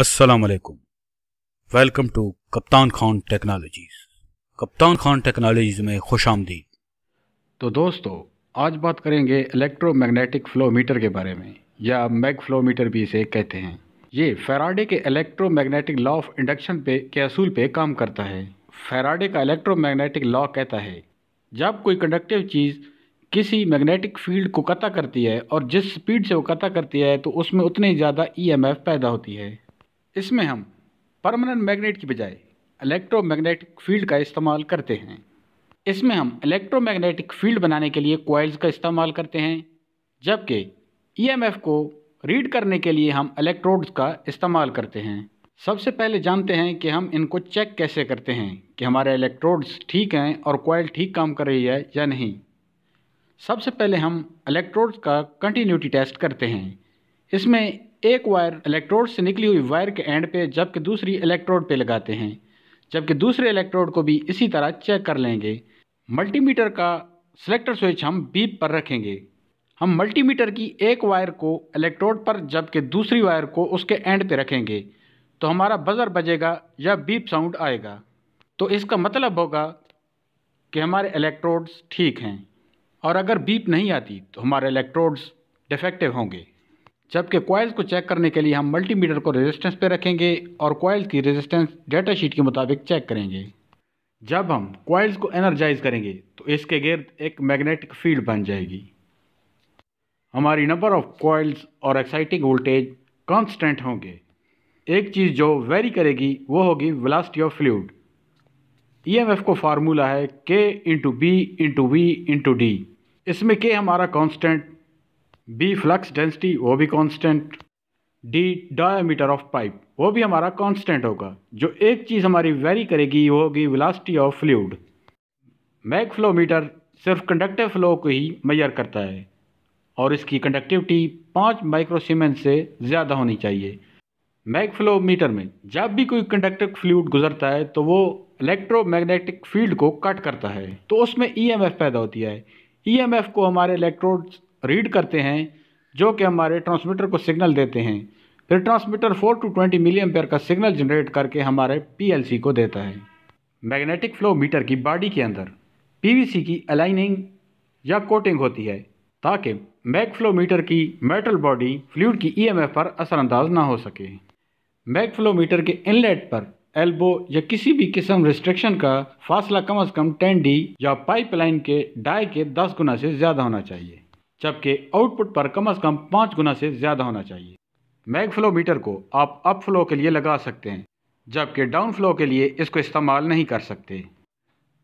असलकुम welcome to कप्तान Khan technologies कप्तान खान टेक्नोलॉजीज़ में खुश आमदीद तो दोस्तों आज बात करेंगे इलेक्ट्रोमैग्नेटिक फ्लो मीटर के बारे में या मैग फ्लो मीटर भी इसे कहते हैं ये फेराडे के इलेक्ट्रोमैग्नेटिक लॉ ऑफ इंडक्शन पे के असूल पे काम करता है फेराडे का इलेक्ट्रोमैग्नेटिक लॉ कहता है जब कोई कंडक्टिव चीज़ किसी मैग्नेटिक फील्ड को कता करती है और जिस स्पीड से वो कता करती है तो उसमें उतनी ज़्यादा ईएमएफ e पैदा होती है इसमें हम परमानेंट मैग्नेट की बजाय इलेक्ट्रोमैग्नेटिक फील्ड का इस्तेमाल करते हैं इसमें हम इलेक्ट्रोमैग्नेटिक फील्ड बनाने के लिए कॉयल्स का इस्तेमाल करते हैं जबकि ईएमएफ e को रीड करने के लिए हम इलेक्ट्रोड्स का इस्तेमाल करते हैं सबसे पहले जानते हैं कि हम इनको चेक कैसे करते हैं कि हमारे इलेक्ट्रोड्स ठीक हैं और कोयल ठीक काम कर रही है या नहीं सबसे पहले हम इलेक्ट्रोड्स का कंटिन्यूटी टेस्ट करते हैं इसमें एक वायर इलेक्ट्रोड से निकली हुई वायर के एंड पे जबकि दूसरी इलेक्ट्रोड पे लगाते हैं जबकि दूसरे इलेक्ट्रोड को भी इसी तरह चेक कर लेंगे मल्टीमीटर का सिलेक्टर स्विच हम बीप पर रखेंगे हम मल्टीमीटर की एक वायर को इलेक्ट्रोड पर जबकि दूसरी वायर को उसके एंड पे रखेंगे तो हमारा बज़र बजेगा या बीप साउंड आएगा तो इसका मतलब होगा कि हमारे इलेक्ट्रोड्स ठीक हैं और अगर बीप नहीं आती तो हमारे इलेक्ट्रोड्स डिफेक्टिव होंगे जबकि कॉयल को चेक करने के लिए हम मल्टीमीटर को रेजिस्टेंस पे रखेंगे और कॉयल की रेजिस्टेंस डेटा शीट के मुताबिक चेक करेंगे जब हम कॉयल्स को एनर्जाइज करेंगे तो इसके गिर्द एक मैग्नेटिक फील्ड बन जाएगी हमारी नंबर ऑफ कॉयल्स और एक्साइटिंग वोल्टेज कॉन्स्टेंट होंगे एक चीज़ जो वेरी करेगी वो होगी वेलासिटी ऑफ फ्लूड एफ को फार्मूला है K into B into V into D इसमें के हमारा कॉन्स्टेंट बी फ्लक्स डेंसिटी वो भी constant D diameter of pipe वो भी हमारा कांस्टेंट होगा जो एक चीज़ हमारी वेरी करेगी वो होगी velocity of fluid mag flow meter सिर्फ कंडक्टिव फ्लो को ही मैयर करता है और इसकी कंडक्टिविटी पाँच माइक्रोसीमेंट से ज़्यादा होनी चाहिए मैग फ्लो मीटर में जब भी कोई कंडक्टिव फ्लूड गुजरता है तो वो इलेक्ट्रोमैग्नेटिक फील्ड को कट करता है तो उसमें ईएमएफ e पैदा होती है ईएमएफ e को हमारे इलेक्ट्रोड्स रीड करते हैं जो कि हमारे ट्रांसमीटर को सिग्नल देते हैं फिर ट्रांसमीटर 4 टू 20 मिली एम्पेयर का सिग्नल जनरेट करके हमारे पीएलसी को देता है मैग्नेटिक फ्लो मीटर की बॉडी के अंदर पीवीसी की अलाइनिंग या कोटिंग होती है ताकि मैग फ्लो मीटर की मेटल बॉडी फ्लूड की ईएमएफ e पर असरअंदाज ना हो सके मैग फ्लो मीटर के इनलेट पर एल्बो या किसी भी किस्म रिस्ट्रिक्शन का फासला कम अज़ कम टेन डी या पाइपलाइन के डाई के दस गुना से ज़्यादा होना चाहिए जबकि आउटपुट पर कम से कम पाँच गुना से ज़्यादा होना चाहिए मैग फ्लो मीटर को आप अप फ्लो के लिए लगा सकते हैं जबकि डाउन फ्लो के लिए इसको इस्तेमाल नहीं कर सकते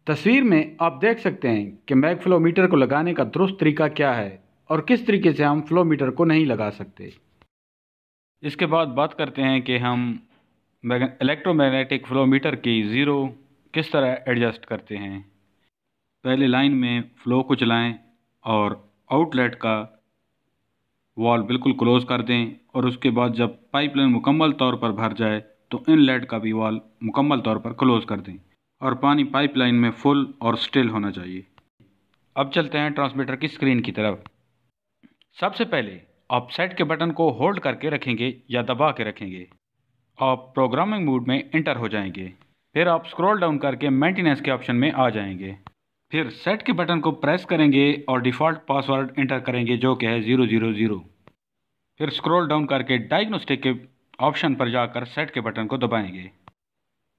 तस्वीर में आप देख सकते हैं कि मैग फ्लो मीटर को लगाने का दुरुस्त तरीका क्या है और किस तरीके से हम फ्लो मीटर को नहीं लगा सकते इसके बाद बात करते हैं कि हम इलेक्ट्रोमैग्नेटिक फ्लो मीटर की ज़ीरो किस तरह एडजस्ट करते हैं पहले लाइन में फ़्लो को चलाएं और आउटलेट का वॉल बिल्कुल क्लोज़ कर दें और उसके बाद जब पाइपलाइन मुकम्मल तौर पर भर जाए तो इनलेट का भी वॉल मुकम्मल तौर पर क्लोज़ कर दें और पानी पाइपलाइन में फुल और स्टिल होना चाहिए अब चलते हैं ट्रांसमीटर की स्क्रीन की तरफ सबसे पहले आप सेट के बटन को होल्ड करके रखेंगे या दबा के रखेंगे आप प्रोग्रामिंग मोड में इंटर हो जाएंगे फिर आप स्क्रॉल डाउन करके मेंटेनेंस के ऑप्शन में आ जाएंगे फिर सेट के बटन को प्रेस करेंगे और डिफ़ॉल्ट पासवर्ड इंटर करेंगे जो कि है ज़ीरो ज़ीरो ज़ीरो फिर स्क्रॉल डाउन करके डायग्नोस्टिक के ऑप्शन पर जाकर सेट के बटन को दबाएंगे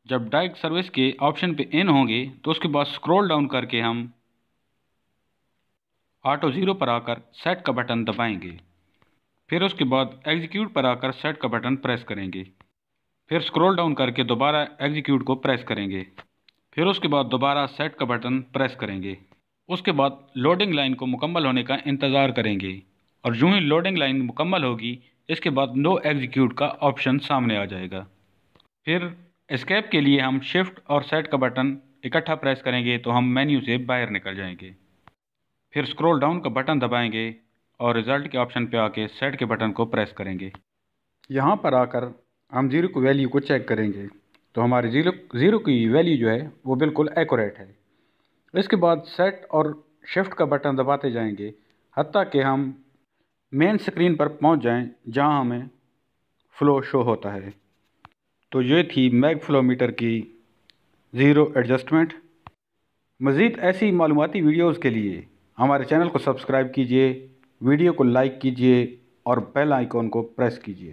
जब डायग सर्विस के ऑप्शन पे इन होंगे तो उसके बाद स्क्रॉल डाउन करके हम ऑटो ज़ीरो पर आकर सेट का बटन दबाएंगे फिर उसके बाद एग्जीक्यूट पर आकर सेट का बटन प्रेस करेंगे फिर स्क्रॉल डाउन करके दोबारा एग्जीक्यूट को प्रेस करेंगे फिर उसके बाद दोबारा सेट का बटन प्रेस करेंगे उसके बाद लोडिंग लाइन को मुकम्मल होने का इंतज़ार करेंगे और जूँ ही लोडिंग लाइन मुकम्मल होगी इसके बाद नो एग्जीक्यूट का ऑप्शन सामने आ जाएगा फिर इस्केप के लिए हम शिफ्ट और सेट का बटन इकट्ठा प्रेस करेंगे तो हम मेन्यू से बाहर निकल जाएंगे फिर स्क्रॉल डाउन का बटन दबाएंगे और रिज़ल्ट के ऑप्शन पर आके सेट के बटन को प्रेस करेंगे यहाँ पर आकर हम जीरो को वैल्यू को चेक करेंगे तो हमारे ज़ीरो ज़ीरो की वैल्यू जो है वो बिल्कुल एक्यूरेट है इसके बाद सेट और शिफ्ट का बटन दबाते जाएंगे हती कि हम मेन स्क्रीन पर पहुंच जाएं जहां हमें फ़्लो शो होता है तो ये थी मैग फ्लोमीटर की ज़ीरो एडजस्टमेंट मज़ीद ऐसी मालूमती वीडियोज़ के लिए हमारे चैनल को सब्सक्राइब कीजिए वीडियो को लाइक कीजिए और बेल आइकॉन को प्रेस कीजिए